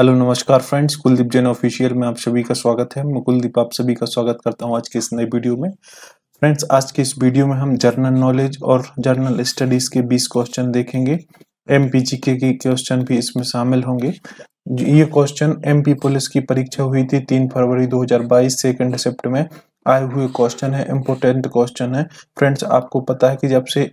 hello नमस्कार friends Kuldeep Jain official में आप सभी का स्वागत है मैं कुलदीप आप सभी का स्वागत करता हूं आज के इस नए वीडियो में फ्रेंड्स आज के इस वीडियो में हम जर्नल नॉलेज और जर्नल स्टडीज़ के 20 क्वेश्चन देखेंगे एम पी के क्वेश्चन भी इसमें शामिल होंगे ये क्वेश्चन एम पुलिस की परीक्षा हुई थी तीन फरवरी दो हज़ार बाईस में आए हुए क्वेश्चन है इम्पोर्टेंट क्वेश्चन है फ्रेंड्स आपको पता है कि जब से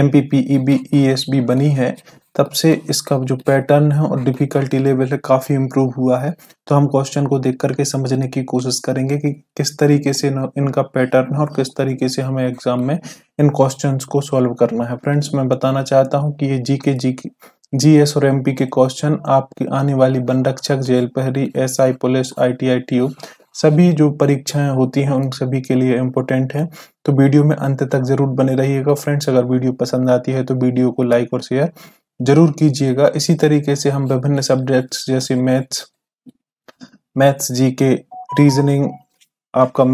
M P P E B E S B बनी है तब से इसका जो पैटर्न है और डिफ़िकल्टी लेवल है काफ़ी इम्प्रूव हुआ है तो हम क्वेश्चन को देख करके समझने की कोशिश करेंगे कि किस तरीके से इनका पैटर्न है और किस तरीके से हमें एग्जाम में इन क्वेश्चन को सॉल्व करना है फ्रेंड्स मैं बताना चाहता हूँ कि ये जी के जी की एस और पी के क्वेश्चन आपकी आने वाली वन रक्षक जेल पहरी आई पुलिस टी टीयू सभी जो परीक्षाएं होती हैं उन सभी के लिए इम्पोर्टेंट हैं तो वीडियो में अंत तक जरूर बने रहिएगा फ्रेंड्स अगर वीडियो पसंद आती है तो वीडियो को लाइक और शेयर जरूर कीजिएगा इसी तरीके से हम विभिन्न सब्जेक्ट्स जैसे मैथ्स मैथ्स जी के रीजनिंग आपका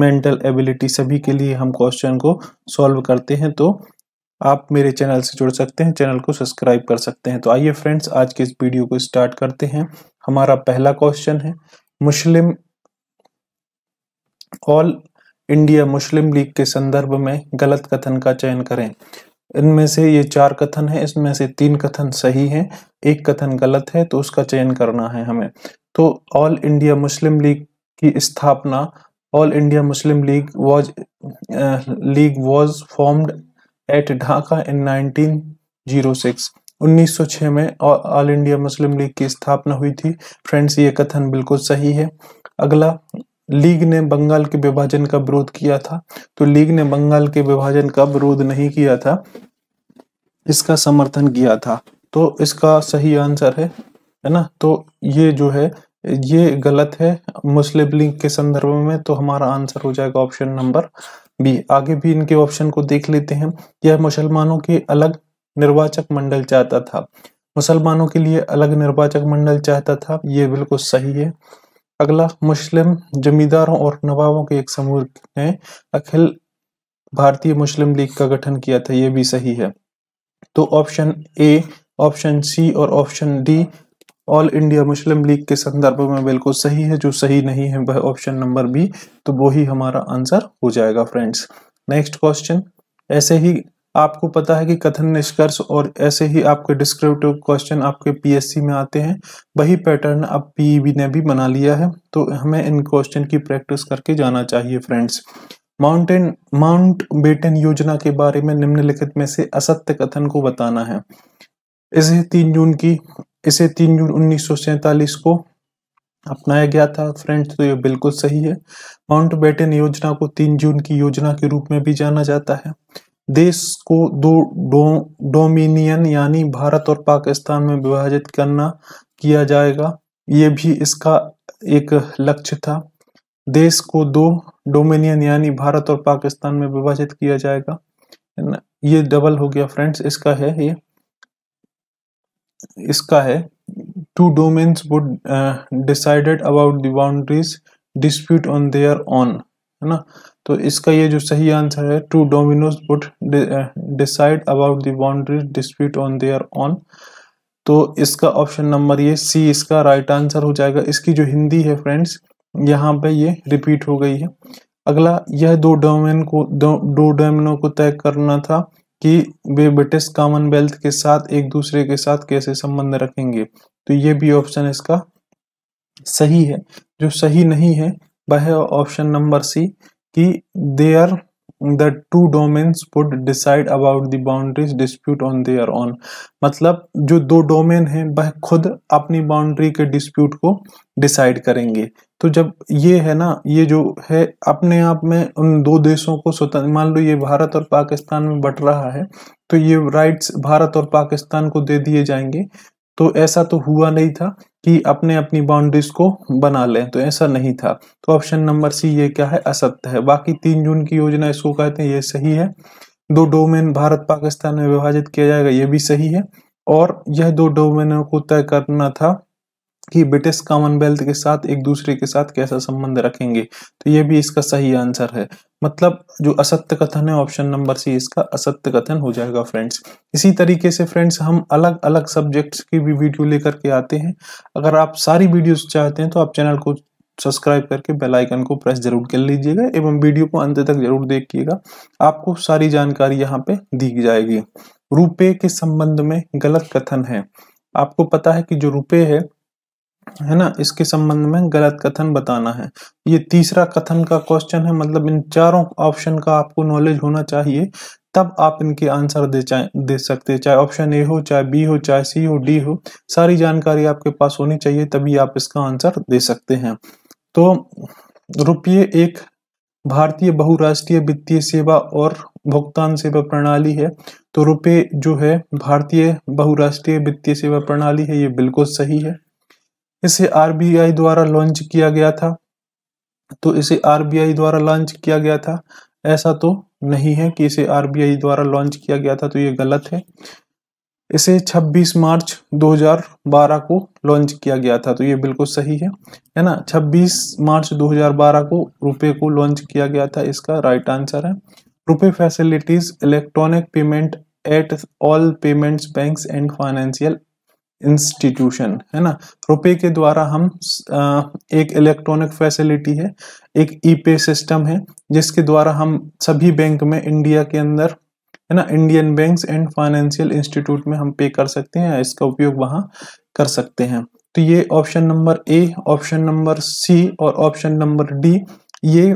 मेंटल एबिलिटी सभी के लिए हम क्वेश्चन को सॉल्व करते हैं तो आप मेरे चैनल से जुड़ सकते हैं चैनल को सब्सक्राइब कर सकते हैं तो आइए फ्रेंड्स आज के इस वीडियो को स्टार्ट करते हैं हमारा पहला क्वेश्चन है Muslim All India Muslim League के संदर्भ में गलत कथन का चयन करें इनमें से ये चार कथन है इसमें से तीन कथन सही हैं एक कथन गलत है तो उसका चयन करना है हमें तो ऑल इंडिया मुस्लिम लीग की स्थापना All India Muslim League was League was formed at Dhaka in 1906 1906 में ऑल इंडिया मुस्लिम लीग की स्थापना हुई थी फ्रेंड्स ये कथन बिल्कुल सही है अगला लीग ने बंगाल के विभाजन का विरोध किया था तो लीग ने बंगाल के विभाजन का विरोध नहीं किया था इसका समर्थन किया था तो इसका सही आंसर है है ना तो ये जो है ये गलत है मुस्लिम लीग के संदर्भ में तो हमारा आंसर हो जाएगा ऑप्शन नंबर बी आगे भी इनके ऑप्शन को देख लेते हैं यह मुसलमानों के अलग निर्वाचक मंडल चाहता था मुसलमानों के लिए अलग निर्वाचक मंडल चाहता था ये बिल्कुल सही है अगला मुस्लिम जमींदारों और नवाबों के एक समूह ने अखिल भारतीय मुस्लिम लीग का गठन किया था यह भी सही है तो ऑप्शन ए ऑप्शन सी और option D All India Muslim League के संदर्भ में बिल्कुल सही है जो सही नहीं है वह ऑप्शन नंबर बी तो वो ही हमारा आंसर हो जाएगा फ्रेंड्स नेक्स्ट क्वेश्चन ऐसे ही आपको पता है कि कथन निष्कर्ष और ऐसे ही आपके डिस्क्रिप्टिव क्वेश्चन आपके पीएससी में आते हैं वही पैटर्न अब पीईबी e ने भी बना लिया है तो हमें इन क्वेश्चन की प्रैक्टिस करके जाना चाहिए फ्रेंड्स माउंटेन माउंट बेटन योजना के बारे में निम्नलिखित में से असत्य कथन को बताना है इसे तीन जून की इसे तीन जून उन्नीस को अपनाया गया था फ्रेंड्स तो ये बिल्कुल सही है माउंट बेटन योजना को तीन जून की योजना के रूप में भी जाना जाता है देश को दो डोमिनियन दो, यानी भारत और पाकिस्तान में विभाजित करना किया जाएगा ये भी इसका एक लक्ष्य था देश को दो डोमिनियन यानी भारत और पाकिस्तान में विभाजित किया जाएगा ये डबल हो गया फ्रेंड्स इसका है ये इसका है two dominions would decided uh, about about boundaries dispute on their own है ना तो इसका ये जो सही आंसर है two dominions would decide about the boundary dispute on their own तो इसका ऑप्शन नंबर ये सी इसका राइट right आंसर हो जाएगा इसकी जो हिंदी है फ्रेंड्स यहाँ पे ये रिपीट हो गई है अगला यह दो डोमेन को दो, डोमिनो को तय करना था कि वे ब्रिटिश कॉमनवेल्थ के साथ एक दूसरे के साथ कैसे संबंध रखेंगे तो ये भी ऑप्शन इसका सही है जो सही नहीं है वह ऑप्शन नंबर सी कि there the two domains would decide about the boundaries dispute on their own मतलब जो दो डोमेन हैं वह खुद अपनी बाउंड्री के डिस्प्यूट को डिसाइड करेंगे तो जब ये है ना ये जो है अपने आप में उन दो देशों को स्वतंत्र मान लो ये भारत और पाकिस्तान में बट रहा है तो ये राइट्स भारत और पाकिस्तान को दे दिए जाएंगे तो ऐसा तो हुआ नहीं था कि अपने अपनी बाउंड्रीज को बना लें तो ऐसा नहीं था तो ऑप्शन नंबर सी ये क्या है असत्य है बाकी तीन जून की योजना इसको कहते हैं ये सही है दो डोमेन भारत पाकिस्तान में विभाजित किया जाएगा ये भी सही है और यह दो डोमेनों को तय करना था कि ब्रिटिश कॉमनवेल्थ के साथ एक दूसरे के साथ कैसा संबंध रखेंगे तो ये भी इसका सही आंसर है मतलब जो असत्य कथन है ऑप्शन नंबर सी इसका असत्य कथन हो जाएगा फ्रेंड्स इसी तरीके से फ्रेंड्स हम अलग अलग सब्जेक्ट्स की भी वीडियो लेकर के आते हैं अगर आप सारी वीडियोस चाहते हैं तो आप चैनल को सब्सक्राइब करके बेल आइकन को प्रेस जरूर कर लीजिएगा एवं वीडियो को अंत तक जरूर देखिएगा आपको सारी जानकारी यहाँ पे दी जाएगी रुपये के संबंध में गलत कथन है आपको पता है कि जो रुपये है है ना इसके संबंध में गलत कथन बताना है ये तीसरा कथन का क्वेश्चन है मतलब इन चारों ऑप्शन का आपको नॉलेज होना चाहिए तब आप इनके आंसर दे चाहे दे सकते चाहे ऑप्शन ए हो चाहे बी हो चाहे सी हो डी हो सारी जानकारी आपके पास होनी चाहिए तभी आप इसका आंसर दे सकते हैं तो रुपये एक भारतीय बहुराष्ट्रीय वित्तीय सेवा और भुगतान सेवा प्रणाली है तो रुपये जो है भारतीय बहुराष्ट्रीय वित्तीय सेवा प्रणाली है ये बिल्कुल सही है इसे आरबीआई द्वारा लॉन्च किया गया था तो इसे आरबीआई द्वारा लॉन्च किया गया था ऐसा तो नहीं है कि इसे आरबीआई द्वारा लॉन्च किया गया था तो ये गलत है इसे 26 मार्च 2012 को लॉन्च किया गया था तो ये बिल्कुल सही है है ना 26 मार्च 2012 को रुपए को लॉन्च किया गया था इसका राइट आंसर है RuPay facilities electronic payment at all payments banks and financial institution है ना रुपए के द्वारा हम एक इलेक्ट्रॉनिक फैसिलिटी है एक ई पे सिस्टम है जिसके द्वारा हम सभी बैंक में इंडिया के अंदर है ना Indian banks and financial institute में हम पे कर सकते हैं इसका उपयोग वहां कर सकते हैं तो ये option number A option number C और ऑप्शन नंबर डी ये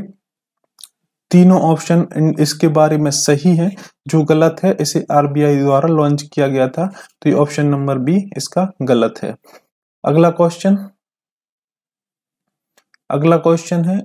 तीनों ऑप्शन इसके बारे में सही है जो गलत है इसे आरबीआई द्वारा लॉन्च किया गया था तो ये ऑप्शन नंबर बी इसका गलत है अगला क्वेश्चन अगला क्वेश्चन है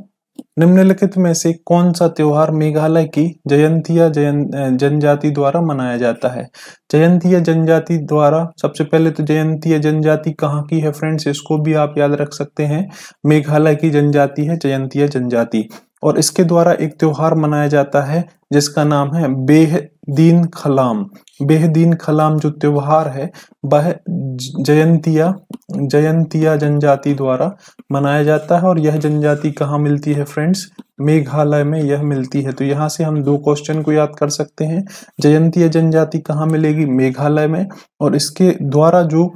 निम्नलिखित में से कौन सा त्योहार मेघालय की जयंती जयं जनजाति द्वारा मनाया जाता है जयंती जनजाति द्वारा सबसे पहले तो जयंतिया जनजाति कहाँ की है फ्रेंड्स इसको भी आप याद रख सकते हैं मेघालय की जनजाति है जयंती जनजाति और इसके द्वारा एक त्यौहार मनाया जाता है जिसका नाम है बेहदीन खलाम बेहदीन खलाम जो त्यौहार है वह जयंतिया जयंतिया जनजाति द्वारा मनाया जाता है और यह जनजाति कहाँ मिलती है फ्रेंड्स मेघालय में यह मिलती है तो यहाँ से हम दो क्वेश्चन को याद कर सकते हैं जयंतिया जनजाति कहाँ मिलेगी मेघालय में और इसके द्वारा जो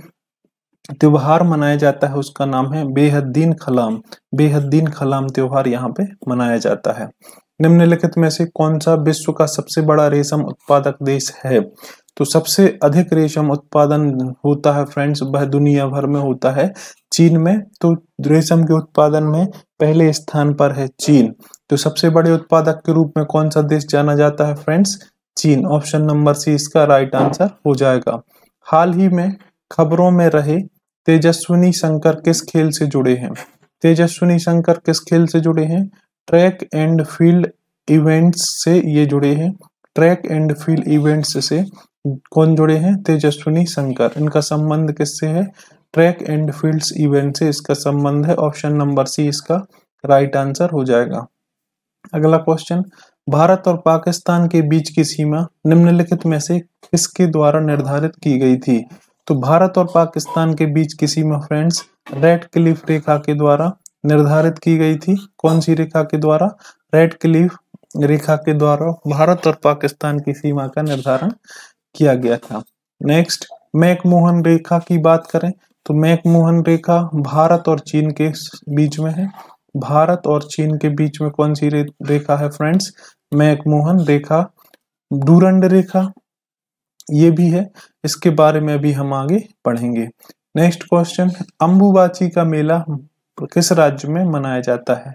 त्योहार मनाया जाता है उसका नाम है बेहद्दीन खलाम बेहद्दीन खलाम त्योहार यहाँ पे मनाया जाता है निम्नलिखित में से कौन सा विश्व का सबसे बड़ा रेशम उत्पादक देश है तो सबसे अधिक रेशम उत्पादन होता है फ्रेंड्स वह दुनिया भर में होता है चीन में तो रेशम के उत्पादन में पहले स्थान पर है चीन तो सबसे बड़े उत्पादक के रूप में कौन सा देश जाना जाता है फ्रेंड्स चीन ऑप्शन नंबर सी इसका राइट आंसर हो जाएगा हाल ही में खबरों में रहे तेजस्विनी शंकर किस खेल से जुड़े हैं तेजस्विनी शंकर किस खेल से जुड़े हैं ट्रैक एंड फील्ड इवेंट्स से ये जुड़े हैं ट्रैक एंड फील्ड इवेंट्स से कौन जुड़े हैं तेजस्विनी शंकर इनका संबंध किससे है ट्रैक एंड फील्ड इवेंट से इसका संबंध है ऑप्शन नंबर सी इसका राइट आंसर हो जाएगा अगला क्वेश्चन भारत और पाकिस्तान के बीच की सीमा निम्नलिखित में से किसके द्वारा निर्धारित की गई थी तो भारत और पाकिस्तान के बीच किसी में फ्रेंड्स रेड क्लिफ रेखा के द्वारा निर्धारित की गई थी कौन सी रेखा के द्वारा रेड क्लिफ रेखा के द्वारा भारत और पाकिस्तान की सीमा का निर्धारण किया गया था नेक्स्ट मैकमोहन रेखा की बात करें तो मैकमोहन रेखा भारत और चीन के बीच में है भारत और चीन के बीच में कौन सी रेखा है फ्रेंड्स मैकमोहन रेखा डूरंड रेखा ये भी है इसके बारे में भी हम आगे पढ़ेंगे नेक्स्ट क्वेश्चन अम्बुबाची का मेला किस राज्य में मनाया जाता है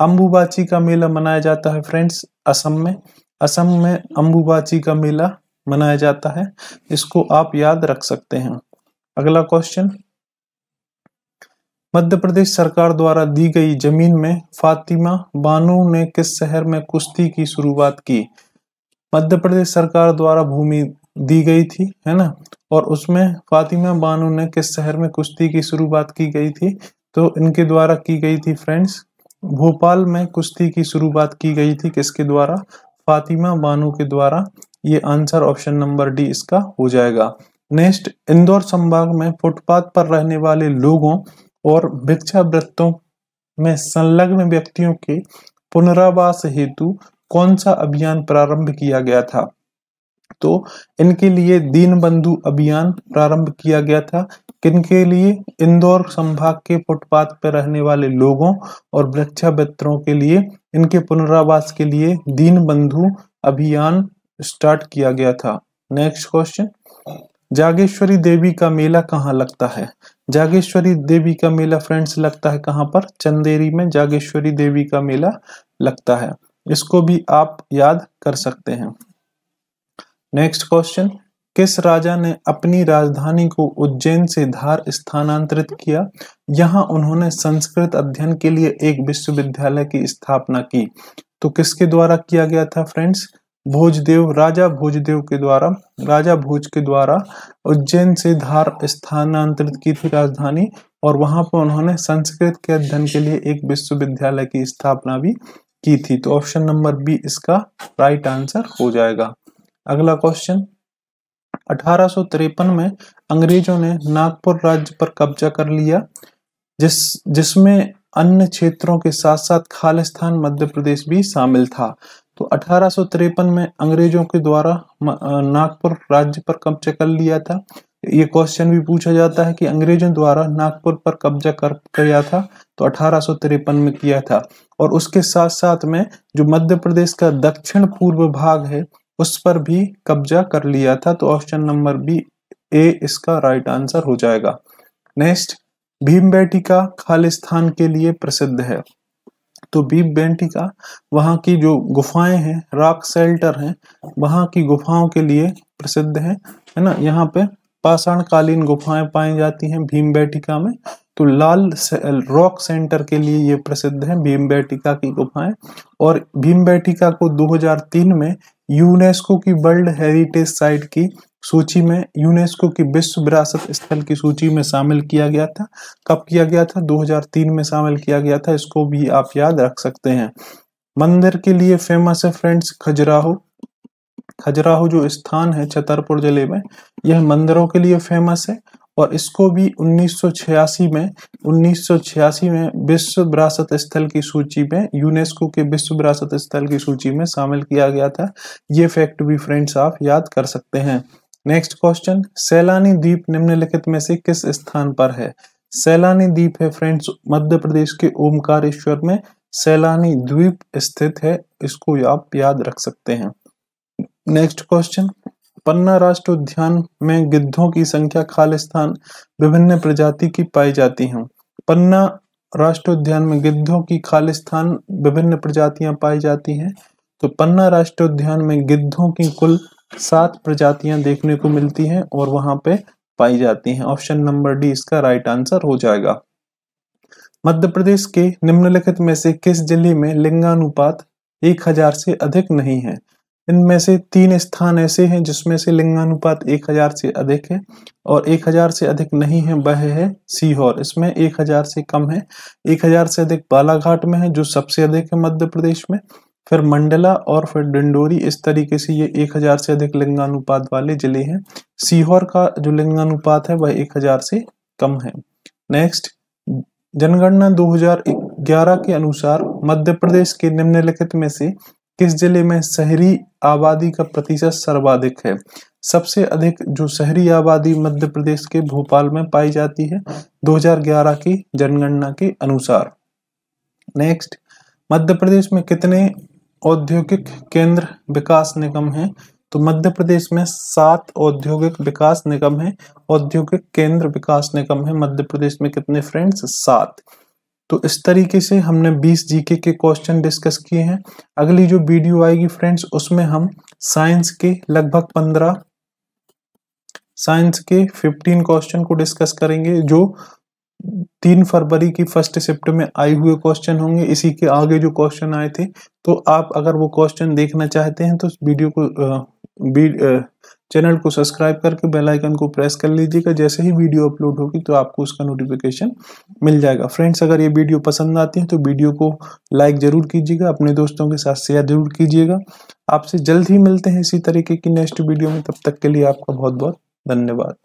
अम्बुबाची का मेला मनाया जाता है फ्रेंड्स असम में असम में अम्बुबाची का मेला मनाया जाता है इसको आप याद रख सकते हैं अगला क्वेश्चन मध्य प्रदेश सरकार द्वारा दी गई जमीन में फातिमा बानो ने किस शहर में कुश्ती की शुरुआत की मध्य प्रदेश सरकार द्वारा भूमि दी गई थी है ना और उसमें फातिमा बानो ने किस शहर में कुश्ती की शुरुआत की गई थी तो इनके द्वारा की गई थी फ्रेंड्स भोपाल में कुश्ती की शुरुआत की गई थी किसके द्वारा फातिमा बानो के द्वारा ये आंसर ऑप्शन नंबर डी इसका हो जाएगा नेक्स्ट इंदौर संभाग में फुटपाथ पर रहने वाले लोगों और भिक्षा व्रतों में संलग्न व्यक्तियों के पुनरावास हेतु कौन सा अभियान प्रारंभ किया गया था तो इनके लिए दीन बंधु अभियान प्रारंभ किया गया था किनके लिए इंदौर संभाग के फुटपाथ पर रहने वाले लोगों और वृक्षावित्रों के लिए इनके पुनरावास के लिए दीन बंधु अभियान स्टार्ट किया गया था नेक्स्ट क्वेश्चन जागेश्वरी देवी का मेला कहाँ लगता है जागेश्वरी देवी का मेला फ्रेंड्स लगता है कहाँ पर चंदेरी में जागेश्वरी देवी का मेला लगता है इसको भी आप याद कर सकते हैं नेक्स्ट क्वेश्चन किस राजा ने अपनी राजधानी को उज्जैन से धार स्थानांतरित किया यहाँ उन्होंने संस्कृत अध्ययन के लिए एक विश्वविद्यालय की स्थापना की तो किसके द्वारा किया गया था फ्रेंड्स भोजदेव राजा भोजदेव के द्वारा राजा भोज के द्वारा उज्जैन से धार स्थानांतरित की थी राजधानी और वहां पर उन्होंने संस्कृत के अध्ययन के लिए एक विश्वविद्यालय की स्थापना भी की थी तो ऑप्शन नंबर बी इसका राइट आंसर हो जाएगा अगला क्वेश्चन अठारह में अंग्रेजों ने नागपुर राज्य पर कब्जा कर लिया जिस जिसमें अन्य क्षेत्रों के साथ साथ खालिस्तान मध्य प्रदेश भी शामिल था तो अठारह में अंग्रेजों के द्वारा नागपुर राज्य पर कब्जा कर लिया था ये क्वेश्चन भी पूछा जाता है कि अंग्रेजों द्वारा नागपुर पर कब्जा कर किया था तो अठारह में किया था और उसके साथ साथ में जो मध्य प्रदेश का दक्षिण पूर्व भाग है उस पर भी कब्जा कर लिया था तो ऑप्शन नंबर बी ए इसका राइट आंसर हो जाएगा नेक्स्ट भीम बैटिका खालिस्तान के लिए प्रसिद्ध है तो भीम बैटिका वहां की जो गुफाएं हैं रॉक सेल्टर हैं वहां की गुफाओं के लिए प्रसिद्ध है है ना यहाँ पे पाषाणकालीन गुफाएं पाई जाती हैं भीम बैटिका में तो लाल रॉक सेंटर के लिए ये प्रसिद्ध है भीम बैटिका की गुफाएं और भीम बैटिका को 2003 में यूनेस्को की वर्ल्ड हेरिटेज साइट की सूची में यूनेस्को की विश्व विरासत स्थल की सूची में शामिल किया गया था कब किया गया था 2003 में शामिल किया गया था इसको भी आप याद रख सकते हैं मंदिर के लिए फेमस है फ्रेंड्स खजुराहो खजुराहो जो स्थान है छतरपुर जिले में यह मंदिरों के लिए फेमस है और इसको भी 1986 में 1986 में विश्व विरासत स्थल की सूची में यूनेस्को के विश्व विरासत स्थल की सूची में शामिल किया गया था ये फैक्ट भी फ्रेंड्स आप याद कर सकते हैं नेक्स्ट क्वेश्चन सैलानी द्वीप निम्नलिखित में से किस स्थान पर है सैलानी द्वीप है फ्रेंड्स मध्य प्रदेश के ओमकारेश्वर में सैलानी द्वीप स्थित है इसको आप याद रख सकते हैं नेक्स्ट क्वेश्चन पन्ना राष्ट्र उद्यान में गिद्धों की संख्या खालिस्तान विभिन्न प्रजाति की पाई जाती हैं पन्ना राष्ट्र उद्यान में गिद्धों की खालिस्तान विभिन्न प्रजातियां पाई जाती हैं तो पन्ना राष्ट्र उद्यान में गिद्धों की कुल सात प्रजातियां देखने को मिलती हैं और वहां पे पाई जाती हैं ऑप्शन नंबर डी इसका राइट आंसर हो जाएगा मध्य प्रदेश के निम्नलिखित में से किस जिले में लिंगानुपात एक हजार से अधिक नहीं है इनमें से तीन स्थान ऐसे हैं जिसमें से लिंगानुपात 1000 से अधिक है और 1000 से अधिक नहीं है वह है सीहोर इसमें 1000 से कम है 1000 से अधिक बालाघाट में है जो सबसे अधिक है मध्य प्रदेश में फिर मंडला और फिर डिंडोरी इस तरीके से ये 1000 से अधिक लिंगानुपात वाले जिले हैं सीहोर का जो लिंगानुपात है वह हजार से कम है नेक्स्ट जनगणना 2011 के अनुसार मध्य प्रदेश के निम्नलिखित में से किस जिले में शहरी आबादी का प्रतिशत सर्वाधिक है सबसे अधिक जो शहरी आबादी मध्य प्रदेश के भोपाल में पाई जाती है 2011 की जनगणना के अनुसार नेक्स्ट मध्य प्रदेश में कितने औद्योगिक केंद्र विकास निगम हैं तो मध्य प्रदेश में सात औद्योगिक विकास निगम हैं औद्योगिक केंद्र विकास निगम है मध्य प्रदेश में कितने फ्रेंड्स सात तो इस तरीके से हमने 20 जीके के क्वेश्चन डिस्कस किए हैं अगली जो वीडियो आएगी फ्रेंड्स उसमें हम साइंस के लगभग 15 साइंस के 15 क्वेश्चन को डिस्कस करेंगे जो तीन फरवरी की फर्स्ट शिफ्ट में आए हुए क्वेश्चन होंगे इसी के आगे जो क्वेश्चन आए थे तो आप अगर वो क्वेश्चन देखना चाहते हैं तो वीडियो को आ, चैनल को सब्सक्राइब करके बेल आइकन को प्रेस कर लीजिएगा जैसे ही वीडियो अपलोड होगी तो आपको उसका नोटिफिकेशन मिल जाएगा फ्रेंड्स अगर ये वीडियो पसंद आती है तो वीडियो को लाइक ज़रूर कीजिएगा अपने दोस्तों के साथ शेयर जरूर कीजिएगा आपसे जल्द ही मिलते हैं इसी तरीके की नेक्स्ट वीडियो में तब तक के लिए आपका बहुत बहुत धन्यवाद